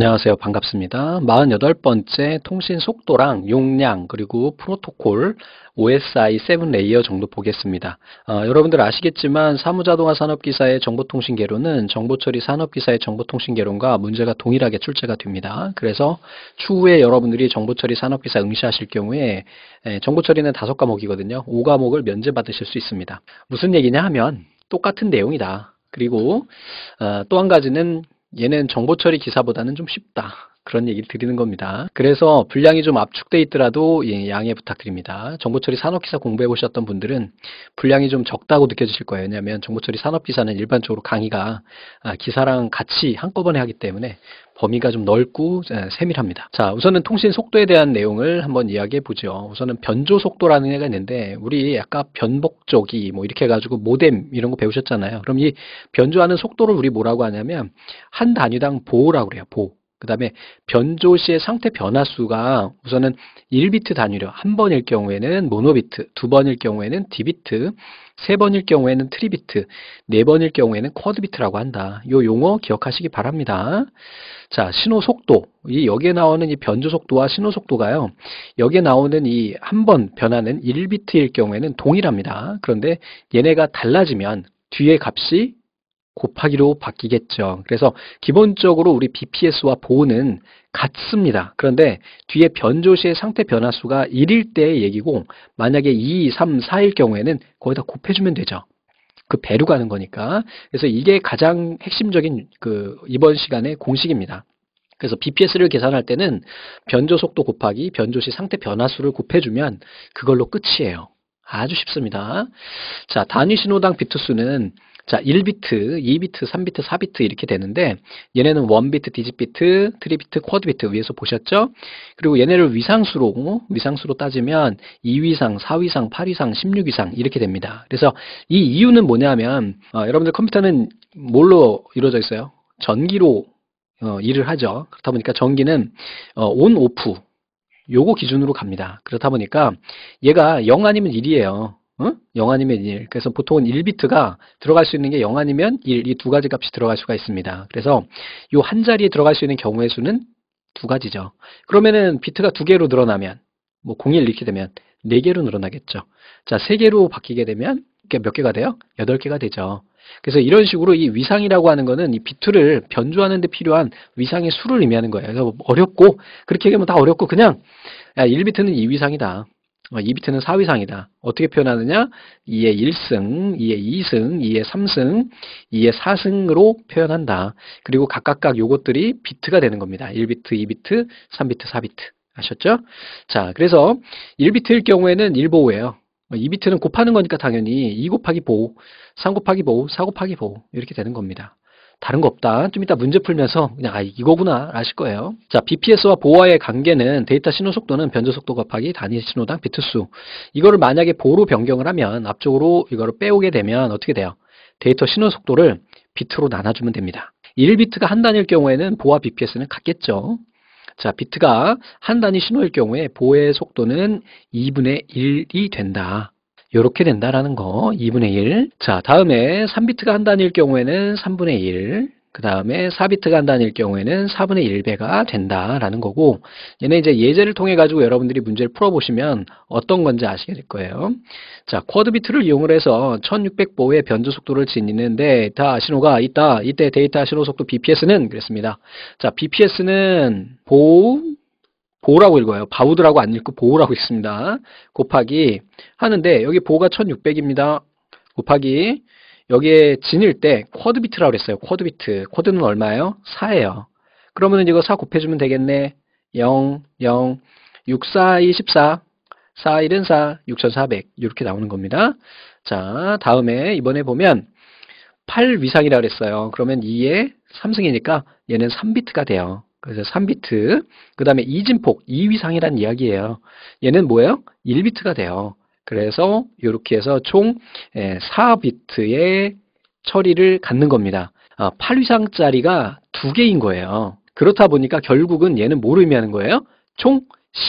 안녕하세요. 반갑습니다. 48번째 통신 속도랑 용량 그리고 프로토콜 OSI 7레이어 정도 보겠습니다. 어, 여러분들 아시겠지만 사무자동화 산업기사의 정보통신개론은 정보처리 산업기사의 정보통신개론과 문제가 동일하게 출제가 됩니다. 그래서 추후에 여러분들이 정보처리 산업기사 응시하실 경우에 에, 예, 정보처리는 다섯 과목이거든요 5과목을 면제받으실 수 있습니다. 무슨 얘기냐 하면 똑같은 내용이다. 그리고 어, 또 한 가지는 얘는 정보 처리 기사보다는 좀 쉽다. 그런 얘기를 드리는 겁니다. 그래서 분량이 좀 압축돼 있더라도 예, 양해 부탁드립니다. 정보처리 산업기사 공부해 보셨던 분들은 분량이 좀 적다고 느껴지실 거예요. 왜냐하면 정보처리 산업기사는 일반적으로 강의가 아, 기사랑 같이 한꺼번에 하기 때문에 범위가 좀 넓고 예, 세밀합니다. 자, 우선은 통신 속도에 대한 내용을 한번 이야기해 보죠. 우선은 변조 속도라는 애가 있는데 우리 아까 변복조이뭐 이렇게 해가지고 모뎀 이런 거 배우셨잖아요. 그럼 이 변조하는 속도를 우리 뭐라고 하냐면 한 단위당 보라고 호 그래요. 보. 그 다음에 변조시의 상태 변화수가 우선은 1비트 단위로 한 번일 경우에는 모노비트, 두 번일 경우에는 디비트, 세 번일 경우에는 트리비트, 네 번일 경우에는 쿼드비트라고 한다. 이 용어 기억하시기 바랍니다. 자, 신호 속도. 이 여기에 나오는 이 변조 속도와 신호 속도가요. 여기에 나오는 이 한 번 변하는 1비트일 경우에는 동일합니다. 그런데 얘네가 달라지면 뒤에 값이 곱하기로 바뀌겠죠. 그래서 기본적으로 우리 BPS와 보는 같습니다. 그런데 뒤에 변조시의 상태 변화수가 1일 때의 얘기고 만약에 2, 3, 4일 경우에는 거기다 곱해주면 되죠. 그 배로 가는 거니까. 그래서 이게 가장 핵심적인 그 이번 시간의 공식입니다. 그래서 BPS를 계산할 때는 변조 속도 곱하기 변조시 상태 변화수를 곱해주면 그걸로 끝이에요. 아주 쉽습니다. 자, 단위 신호당 비트수는 자, 1비트, 2비트, 3비트, 4비트 이렇게 되는데 얘네는 1비트, 디지비트, 트리비트, 쿼드비트 위에서 보셨죠? 그리고 얘네를 위상수로 위상수로 따지면 2위상, 4위상, 8위상, 16위상 이렇게 됩니다. 그래서 이 이유는 뭐냐면 어, 여러분들 컴퓨터는 뭘로 이루어져 있어요? 전기로 어, 일을 하죠. 그렇다 보니까 전기는 어, 온, 오프 요거 기준으로 갑니다. 그렇다 보니까 얘가 0 아니면 1이에요. 응? 0 아니면 1. 그래서 보통은 1비트가 들어갈 수 있는 게 0 아니면 1. 이 두 가지 값이 들어갈 수가 있습니다. 그래서 이 한 자리에 들어갈 수 있는 경우의 수는 두 가지죠. 그러면은 비트가 두 개로 늘어나면 뭐 01 이렇게 되면 네 개로 늘어나겠죠. 자, 세 개로 바뀌게 되면 몇 개가 돼요? 여덟 개가 되죠. 그래서 이런 식으로 이 위상이라고 하는 거는 이 비트를 변조하는 데 필요한 위상의 수를 의미하는 거예요. 그래서 어렵고 그렇게 얘기하면 다 어렵고 그냥 야, 1비트는 이 위상이다. 2비트는 어, 4위상이다. 어떻게 표현하느냐? 2의 1승, 2의 2승, 2의 3승, 2의 4승으로 표현한다. 그리고 각각각 요것들이 비트가 되는 겁니다. 1비트, 2비트, 3비트, 4비트. 아셨죠? 자, 그래서 1비트일 경우에는 1보호예요. 2비트는 어, 곱하는 거니까 당연히 2 곱하기 보, 3 곱하기 보, 4 곱하기 보 이렇게 되는 겁니다. 다른 거 없다. 좀 이따 문제 풀면서 그냥 아 이거구나 아실 거예요. 자 BPS와 보아의 관계는 데이터 신호 속도는 변조 속도 곱하기 단위 신호당 비트 수. 이거를 만약에 보로 변경을 하면 앞쪽으로 이거를 빼오게 되면 어떻게 돼요? 데이터 신호 속도를 비트로 나눠주면 됩니다. 1비트가 한 단위일 경우에는 보와 BPS는 같겠죠. 자, 비트가 한 단위 신호일 경우에 보의 속도는 2분의 1이 된다. 이렇게 된다라는 거 2분의 1. 자 다음에 3비트가 한 단위일 경우에는 3분의 1. 그 다음에 4비트가 한 단위일 경우에는 4분의 1배가 된다라는 거고 얘는 이제 예제를 통해 가지고 여러분들이 문제를 풀어보시면 어떤 건지 아시게 될 거예요. 자, 쿼드비트를 이용을 해서 1600보의 변조 속도를 지니는 데다터 신호가 있다. 이때 데이터 신호 속도 BPS는 그랬습니다. 자, BPS는 보 보라고 읽어요. 바우드라고 안 읽고 보라고 읽습니다. 곱하기 하는데 여기 보가 1600입니다. 곱하기 여기에 진일 때 쿼드 비트라고 그랬어요. 쿼드 비트. 쿼드는 얼마예요? 4예요. 그러면 이거 4 곱해주면 되겠네. 0, 0, 6, 4, 2, 14, 4, 1은 4, 6400 이렇게 나오는 겁니다. 자, 다음에 이번에 보면 8 위상이라고 그랬어요. 그러면 2에 3승이니까 얘는 3비트가 돼요. 그래서 3비트. 그 다음에 이진폭, 2위상이란 이야기예요. 얘는 뭐예요? 1비트가 돼요. 그래서 이렇게 해서 총 4비트의 예, 처리를 갖는 겁니다. 8위상짜리가 아, 2 개인 거예요. 그렇다 보니까 결국은 얘는 뭘 의미하는 거예요? 총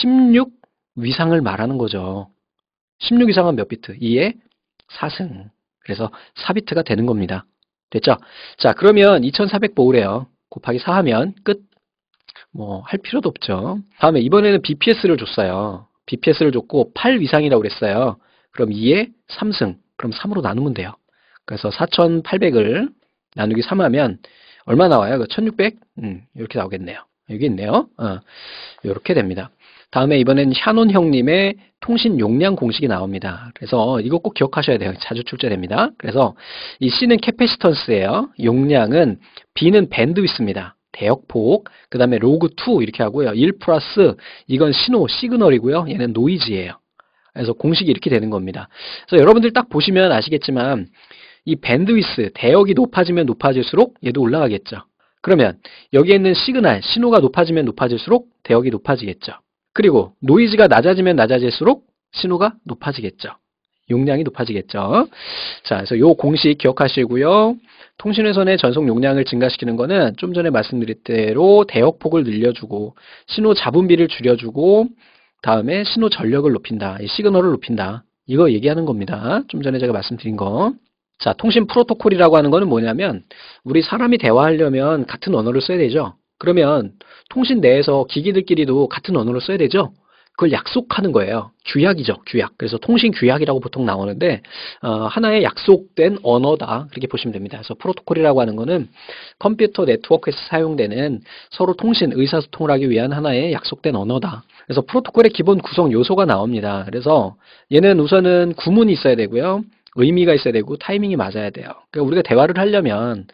16위상을 말하는 거죠. 16위상은 몇 비트? 2에 4승. 그래서 4비트가 되는 겁니다. 됐죠? 자, 그러면 2400보울에요 곱하기 4하면 끝. 뭐할 필요도 없죠. 다음에 이번에는 BPS를 줬어요. BPS를 줬고 8 이상이라고 그랬어요. 그럼 2에 3승. 그럼 3으로 나누면 돼요. 그래서 4,800을 나누기 3하면 얼마 나와요? 1,600? 그 음, 이렇게 나오겠네요. 여기 있네요. 어, 이렇게 됩니다. 다음에 이번엔 샤논 형님의 통신 용량 공식이 나옵니다. 그래서 이거 꼭 기억하셔야 돼요. 자주 출제됩니다. 그래서 이 C는 캐패시턴스예요. 용량은 B는 밴드위스입니다. 대역폭, 그 다음에 로그2 이렇게 하고요. 1 플러스 이건 신호, 시그널이고요. 얘는 노이즈예요. 그래서 공식이 이렇게 되는 겁니다. 그래서 여러분들 딱 보시면 아시겠지만 이 밴드위스, 대역이 높아지면 높아질수록 얘도 올라가겠죠. 그러면 여기에 있는 시그널, 신호가 높아지면 높아질수록 대역이 높아지겠죠. 그리고 노이즈가 낮아지면 낮아질수록 신호가 높아지겠죠. 용량이 높아지겠죠. 자, 그래서 요 공식 기억하시고요. 통신회선의 전속 용량을 증가시키는 거는 좀 전에 말씀드릴 대로 대역폭을 늘려주고 신호 잡음비를 줄여주고 다음에 신호 전력을 높인다. 시그널을 높인다. 이거 얘기하는 겁니다. 좀 전에 제가 말씀드린 거. 자, 통신 프로토콜이라고 하는 거는 뭐냐면 우리 사람이 대화하려면 같은 언어를 써야 되죠. 그러면 통신 내에서 기기들끼리도 같은 언어를 써야 되죠. 그걸 약속하는 거예요. 규약이죠, 규약. 그래서 통신 규약이라고 보통 나오는데 어, 하나의 약속된 언어다 그렇게 보시면 됩니다. 그래서 프로토콜이라고 하는 거는 컴퓨터 네트워크에서 사용되는 서로 통신 의사소통을 하기 위한 하나의 약속된 언어다. 그래서 프로토콜의 기본 구성 요소가 나옵니다. 그래서 얘는 우선은 구문이 있어야 되고요. 의미가 있어야 되고 타이밍이 맞아야 돼요. 그러니까 우리가 대화를 하려면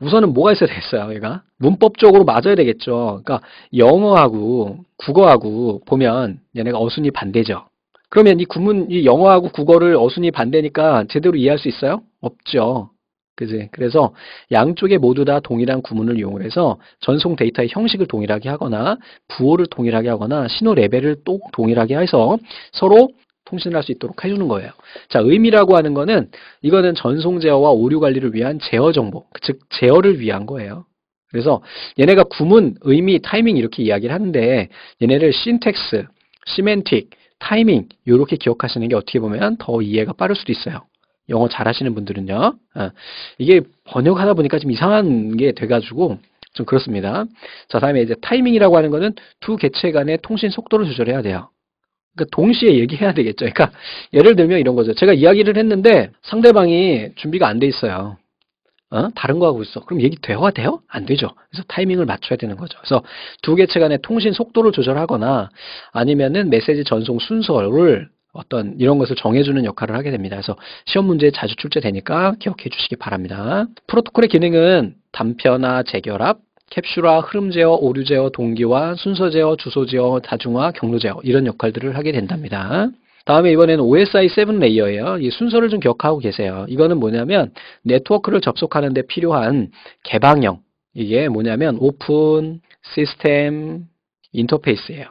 우선은 뭐가 있어야 되겠어요, 얘가? 문법적으로 맞아야 되겠죠. 그러니까 영어하고 국어하고 보면 얘네가 어순이 반대죠. 그러면 이 구문, 이 영어하고 국어를 어순이 반대니까 제대로 이해할 수 있어요? 없죠. 그지? 그래서 양쪽에 모두 다 동일한 구문을 이용 해서 전송 데이터의 형식을 동일하게 하거나 부호를 동일하게 하거나 신호 레벨을 똑 동일하게 해서 서로 통신할 수 있도록 해주는 거예요. 자, 의미라고 하는 거는 이거는 전송 제어와 오류 관리를 위한 제어 정보, 즉 제어를 위한 거예요. 그래서 얘네가 구문, 의미, 타이밍 이렇게 이야기를 하는데 얘네를 신텍스, 시멘틱, 타이밍 이렇게 기억하시는 게 어떻게 보면 더 이해가 빠를 수도 있어요. 영어 잘하시는 분들은요. 어, 이게 번역하다 보니까 좀 이상한 게 돼가지고 좀 그렇습니다. 자, 다음에 이제 타이밍이라고 하는 거는 두 개체 간의 통신 속도를 조절해야 돼요. 그러니까 동시에 얘기해야 되겠죠. 그러니까 예를 들면 이런 거죠. 제가 이야기를 했는데 상대방이 준비가 안 돼 있어요. 어? 다른 거 하고 있어. 그럼 얘기 대화 돼요? 안 되죠. 그래서 타이밍을 맞춰야 되는 거죠. 그래서 두 개체 간의 통신 속도를 조절하거나 아니면은 메시지 전송 순서를 어떤 이런 것을 정해주는 역할을 하게 됩니다. 그래서 시험 문제에 자주 출제되니까 기억해 주시기 바랍니다. 프로토콜의 기능은 단편화, 재결합, 캡슐화, 흐름 제어, 오류 제어, 동기화, 순서 제어, 주소 제어, 다중화, 경로 제어 이런 역할들을 하게 된답니다. 다음에 이번에는 OSI 7 레이어예요. 이 순서를 좀 기억하고 계세요. 이거는 뭐냐면 네트워크를 접속하는데 필요한 개방형 이게 뭐냐면 오픈, 시스템, 인터페이스예요.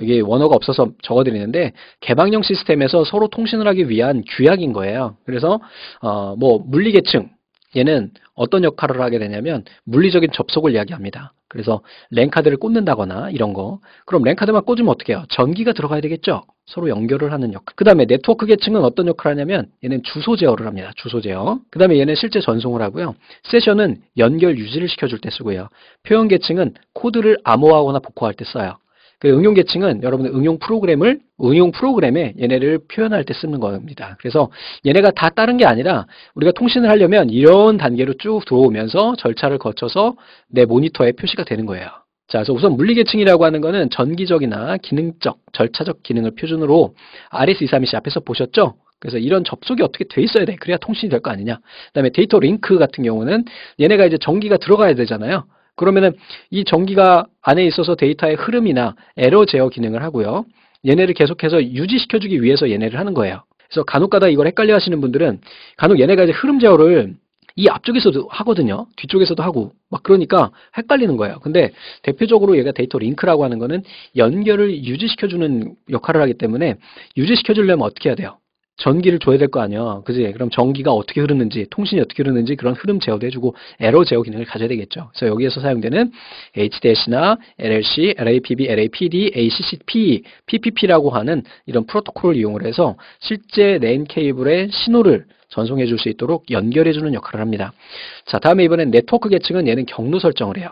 이게 원어가 없어서 적어드리는데 개방형 시스템에서 서로 통신을 하기 위한 규약인 거예요. 그래서 어, 뭐 물리계층 얘는 어떤 역할을 하게 되냐면 물리적인 접속을 이야기합니다. 그래서 랜카드를 꽂는다거나 이런 거 그럼 랜카드만 꽂으면 어떻게 해요? 전기가 들어가야 되겠죠? 서로 연결을 하는 역할 그 다음에 네트워크 계층은 어떤 역할을 하냐면 얘는 주소 제어를 합니다. 주소 제어 그 다음에 얘는 실제 전송을 하고요. 세션은 연결 유지를 시켜줄 때 쓰고요. 표현 계층은 코드를 암호화하거나 복호할 때 써요. 그 응용 계층은 여러분의 응용 프로그램을 응용 프로그램에 얘네를 표현할 때 쓰는 겁니다. 그래서 얘네가 다 다른 게 아니라 우리가 통신을 하려면 이런 단계로 쭉 들어오면서 절차를 거쳐서 내 모니터에 표시가 되는 거예요. 자, 그래서 우선 물리계층이라고 하는 거는 전기적이나 기능적, 절차적 기능을 표준으로 RS232C 앞에서 보셨죠? 그래서 이런 접속이 어떻게 돼 있어야 돼. 그래야 통신이 될 거 아니냐. 그 다음에 데이터 링크 같은 경우는 얘네가 이제 전기가 들어가야 되잖아요. 그러면은 이 전기가 안에 있어서 데이터의 흐름이나 에러 제어 기능을 하고요. 얘네를 계속해서 유지시켜주기 위해서 얘네를 하는 거예요. 그래서 간혹가다 이걸 헷갈려 하시는 분들은 간혹 얘네가 이제 흐름 제어를 이 앞쪽에서도 하거든요. 뒤쪽에서도 하고 막 그러니까 헷갈리는 거예요. 근데 대표적으로 얘가 데이터 링크라고 하는 거는 연결을 유지시켜주는 역할을 하기 때문에 유지시켜주려면 어떻게 해야 돼요? 전기를 줘야 될 거 아니야. 그지? 그럼 전기가 어떻게 흐르는지, 통신이 어떻게 흐르는지 그런 흐름 제어도 해주고 에러 제어 기능을 가져야 되겠죠. 그래서 여기에서 사용되는 HDS나 LLC, LAPB, LAPD, ACCP, PPP라고 하는 이런 프로토콜을 이용을 해서 실제 네임 케이블의 신호를 전송해 줄 수 있도록 연결해 주는 역할을 합니다. 자, 다음에 이번엔 네트워크 계층은 얘는 경로 설정을 해요.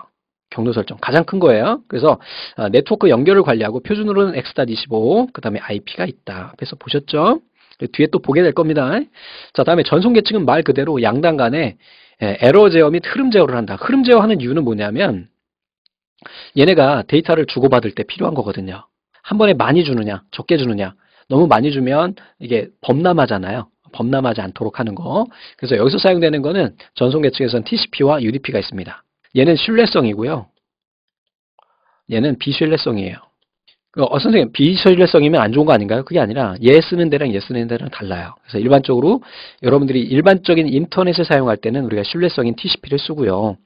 경로 설정 가장 큰 거예요. 그래서 아, 네트워크 연결을 관리하고 표준으로는 X.25 그 다음에 IP가 있다. 그래서 보셨죠? 뒤에 또 보게 될 겁니다. 자, 다음에 전송계측은 말 그대로 양단 간에 예, 에러 제어 및 흐름 제어를 한다. 흐름 제어하는 이유는 뭐냐면 얘네가 데이터를 주고받을 때 필요한 거거든요. 한 번에 많이 주느냐, 적게 주느냐. 너무 많이 주면 이게 범람하잖아요. 범람하지 않도록 하는 거. 그래서 여기서 사용되는 거는 전송계 측에서는 TCP와 UDP가 있습니다. 얘는 신뢰성이고요. 얘는 비신뢰성이에요. 어, 선생님, 비실뢰성이면 안 좋은 거 아닌가요? 그게 아니라 예 쓰는 데랑 예 쓰는 데랑 달라요. 그래서 일반적으로 여러분들이 일반적인 인터넷을 사용할 때는 우리가 신뢰성인 TCP를 쓰고요.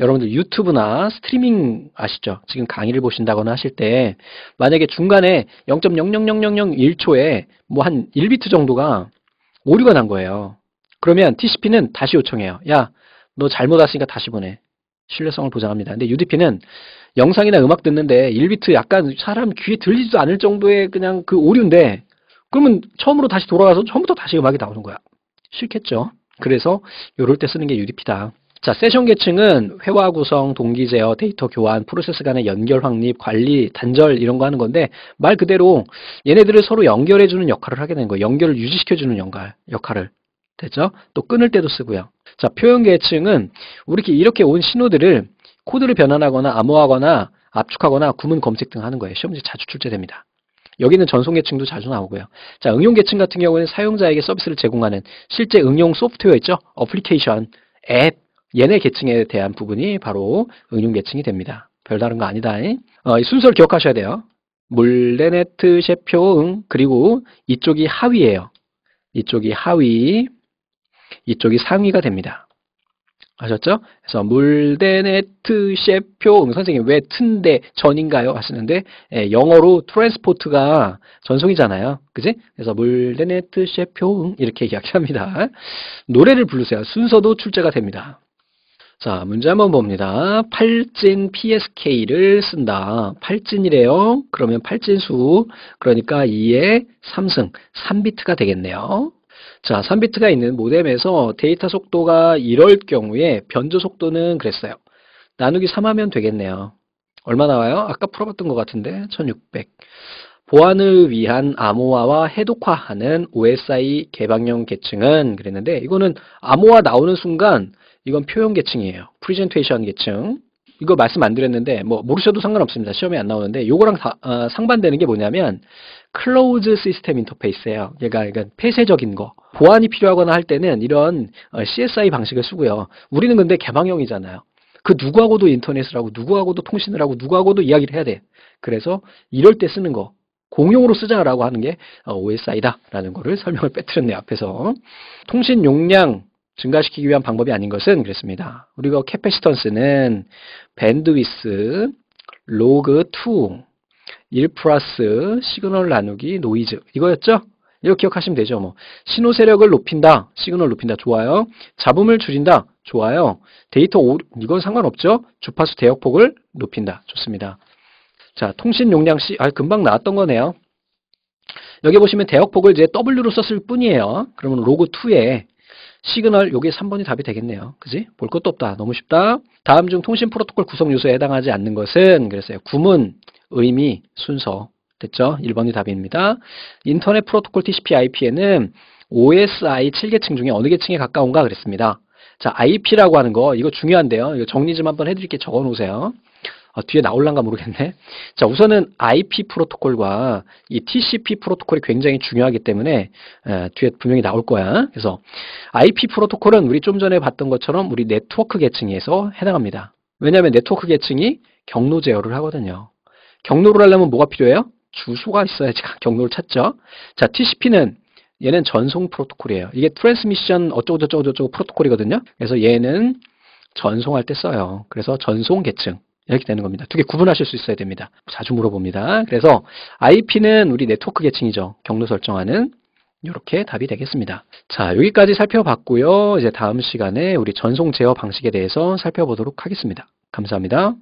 여러분들 유튜브나 스트리밍 아시죠? 지금 강의를 보신다거나 하실 때 만약에 중간에 0.00001초에 뭐 한 1비트 정도가 오류가 난 거예요. 그러면 TCP는 다시 요청해요. 야, 너 잘못 왔으니까 다시 보내. 신뢰성을 보장합니다. 근데 UDP는 영상이나 음악 듣는데 1비트 약간 사람 귀에 들리지도 않을 정도의 그냥 그 오류인데 그러면 처음으로 다시 돌아가서 처음부터 다시 음악이 나오는 거야. 싫겠죠. 그래서 이럴 때 쓰는 게 UDP다. 자, 세션 계층은 회화 구성, 동기 제어, 데이터 교환, 프로세스 간의 연결 확립, 관리, 단절 이런 거 하는 건데 말 그대로 얘네들을 서로 연결해 주는 역할을 하게 되는 거예요. 연결을 유지시켜 주는 연갈 역할을. 됐죠? 또 끊을 때도 쓰고요. 자, 표현 계층은 우리 이렇게 온 신호들을 코드를 변환하거나 암호하거나 압축하거나 구문 검색 등 하는 거예요. 시험지 자주 출제됩니다. 여기는 전송 계층도 자주 나오고요. 자, 응용 계층 같은 경우는 사용자에게 서비스를 제공하는 실제 응용 소프트웨어 있죠? 어플리케이션, 앱, 얘네 계층에 대한 부분이 바로 응용 계층이 됩니다. 별다른 거 아니다. 어, 이 순서를 기억하셔야 돼요. 몰레네트, 셰표응, 그리고 이쪽이 하위예요. 이쪽이 하위, 이쪽이 상위가 됩니다. 아셨죠? 그래서 물데네트 셰표 응, 음, 선생님 왜 튼데 전인가요? 하시는데 예, 영어로 트랜스포트가 전송이잖아요. 그지? 그래서 물데네트 셰표 응, 음, 이렇게 이야기합니다. 노래를 부르세요. 순서도 출제가 됩니다. 자 문제 한번 봅니다. 팔진 PSK를 쓴다. 팔진이래요. 그러면 팔진수 그러니까 2의 3승 3비트가 되겠네요. 자, 3비트가 있는 모뎀에서 데이터 속도가 이럴 경우에 변조 속도는 그랬어요. 나누기 3하면 되겠네요. 얼마 나와요? 아까 풀어봤던 것 같은데 1600. 보안을 위한 암호화와 해독화하는 OSI 개방형 계층은 그랬는데 이거는 암호화 나오는 순간 이건 표현 계층이에요. 프리젠테이션 계층. 이거 말씀 안 드렸는데 뭐 모르셔도 상관없습니다. 시험에 안 나오는데 요거랑 다, 어, 상반되는 게 뭐냐면 클로즈 시스템 인터페이스예요. 얘가 그러 폐쇄적인 거. 보안이 필요하거나 할 때는 이런 어, CSI 방식을 쓰고요. 우리는 근데 개방형이잖아요. 그 누구하고도 인터넷을 하고 누구하고도 통신을 하고 누구하고도 이야기를 해야 돼. 그래서 이럴 때 쓰는 거 공용으로 쓰자라고 하는 게 어, OSI다라는 거를 설명을 빼뜨렸네요. 앞에서 통신 용량 증가시키기 위한 방법이 아닌 것은 그랬습니다. 우리가 캐패시턴스는 밴드위스 로그 2 1 플러스 시그널 나누기 노이즈 이거였죠? 이거 기억하시면 되죠. 뭐 신호 세력을 높인다. 시그널 높인다. 좋아요. 잡음을 줄인다. 좋아요. 데이터 오, 이건 상관없죠. 주파수 대역폭을 높인다. 좋습니다. 자, 통신 용량 시, 아, 금방 나왔던 거네요. 여기 보시면 대역폭을 이제 W로 썼을 뿐이에요. 그러면 로그 2에 시그널 요게 3번이 답이 되겠네요. 그지? 볼 것도 없다. 너무 쉽다. 다음 중 통신 프로토콜 구성 요소에 해당하지 않는 것은 그랬어요. 구문, 의미, 순서, 됐죠? 1번이 답입니다. 인터넷 프로토콜 TCP/IP에는 OSI 7계층 중에 어느 계층에 가까운가 그랬습니다. 자, IP라고 하는 거 이거 중요한데요. 이거 정리 좀 한번 해드릴게 적어 놓으세요. 아, 어, 뒤에 나올란가 모르겠네. 자, 우선은 IP 프로토콜과 이 TCP 프로토콜이 굉장히 중요하기 때문에 에, 뒤에 분명히 나올 거야. 그래서 IP 프로토콜은 우리 좀 전에 봤던 것처럼 우리 네트워크 계층에서 해당합니다. 왜냐하면 네트워크 계층이 경로 제어를 하거든요. 경로를 하려면 뭐가 필요해요? 주소가 있어야지 경로를 찾죠. 자, TCP는 얘는 전송 프로토콜이에요. 이게 트랜스미션 어쩌고저쩌고저쩌고 프로토콜이거든요. 그래서 얘는 전송할 때 써요. 그래서 전송 계층. 이렇게 되는 겁니다. 두 개 구분하실 수 있어야 됩니다. 자주 물어봅니다. 그래서 IP는 우리 네트워크 계층이죠. 경로 설정하는 이렇게 답이 되겠습니다. 자, 여기까지 살펴봤고요. 이제 다음 시간에 우리 전송 제어 방식에 대해서 살펴보도록 하겠습니다. 감사합니다.